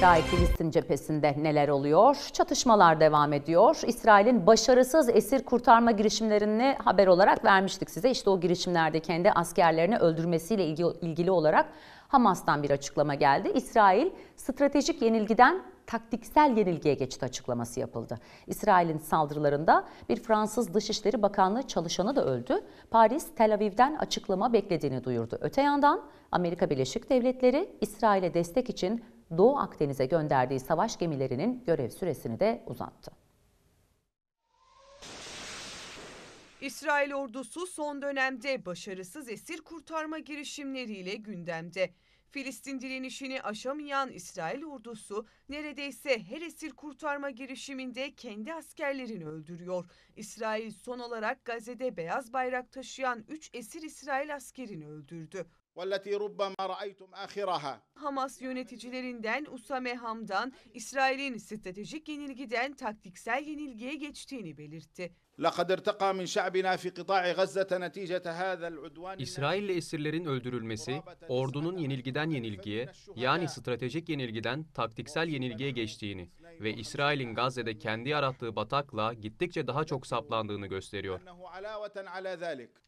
İsrail Filistin cephesinde neler oluyor? Çatışmalar devam ediyor. İsrail'in başarısız esir kurtarma girişimlerini haber olarak vermiştik size. İşte o girişimlerde kendi askerlerini öldürmesiyle ilgili olarak Hamas'tan bir açıklama geldi. İsrail stratejik yenilgiden taktiksel yenilgiye geçti açıklaması yapıldı. İsrail'in saldırılarında bir Fransız Dışişleri Bakanlığı çalışanı da öldü. Paris Tel Aviv'den açıklama beklediğini duyurdu. Öte yandan Amerika Birleşik Devletleri İsrail'e destek için Doğu Akdeniz'e gönderdiği savaş gemilerinin görev süresini de uzattı. İsrail ordusu son dönemde başarısız esir kurtarma girişimleriyle gündemde. Filistin direnişini aşamayan İsrail ordusu neredeyse her esir kurtarma girişiminde kendi askerlerini öldürüyor. İsrail son olarak Gazze'de beyaz bayrak taşıyan 3 esir İsrail askerini öldürdü. Hamas yöneticilerinden Usame Hamdan, İsrail'in stratejik yenilgiden taktiksel yenilgiye geçtiğini belirtti. İsrail'le esirlerin öldürülmesi, ordunun yenilgiden yenilgiye, yani stratejik yenilgiden taktiksel yenilgiye geçtiğini ve İsrail'in Gazze'de kendi yarattığı batakla gittikçe daha çok saplandığını gösteriyor.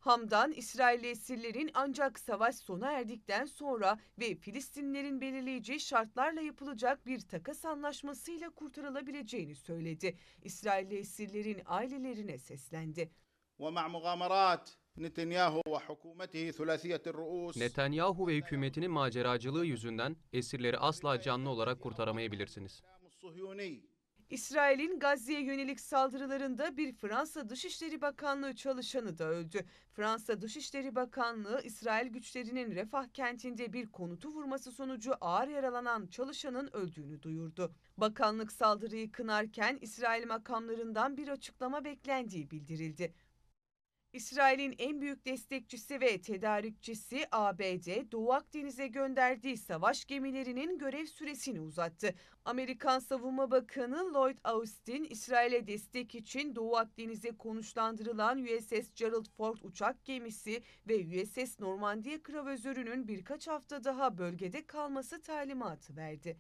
Hamdan, İsrail'li esirlerin ancak savaş sonu sona erdikten sonra ve Filistinlerin belirleyeceği şartlarla yapılacak bir takas anlaşmasıyla kurtarılabileceğini söyledi. İsrailli esirlerin ailelerine seslendi. Netanyahu ve hükümetinin maceracılığı yüzünden esirleri asla canlı olarak kurtaramayabilirsiniz. İsrail'in Gazze'ye yönelik saldırılarında bir Fransa Dışişleri Bakanlığı çalışanı da öldü. Fransa Dışişleri Bakanlığı İsrail güçlerinin Refah kentinde bir konutu vurması sonucu ağır yaralanan çalışanın öldüğünü duyurdu. Bakanlık saldırıyı kınarken İsrail makamlarından bir açıklama beklendiği bildirildi. İsrail'in en büyük destekçisi ve tedarikçisi ABD, Doğu Akdeniz'e gönderdiği savaş gemilerinin görev süresini uzattı. Amerikan Savunma Bakanı Lloyd Austin, İsrail'e destek için Doğu Akdeniz'e konuşlandırılan USS Gerald Ford uçak gemisi ve USS Normandiya kravözörünün birkaç hafta daha bölgede kalması talimatı verdi.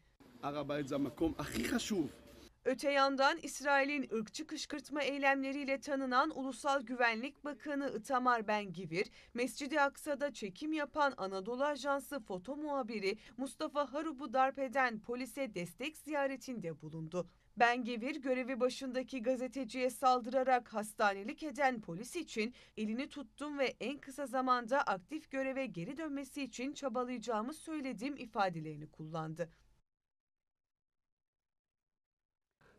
Öte yandan İsrail'in ırkçı kışkırtma eylemleriyle tanınan Ulusal Güvenlik Bakanı Itamar Ben-Givir, Mescidi Aksa'da çekim yapan Anadolu Ajansı foto muhabiri Mustafa Harub'u darp eden polise destek ziyaretinde bulundu. ben Bengevir görevi başındaki gazeteciye saldırarak hastanelik eden polis için elini tuttum ve en kısa zamanda aktif göreve geri dönmesi için çabalayacağımı söyledim ifadelerini kullandı.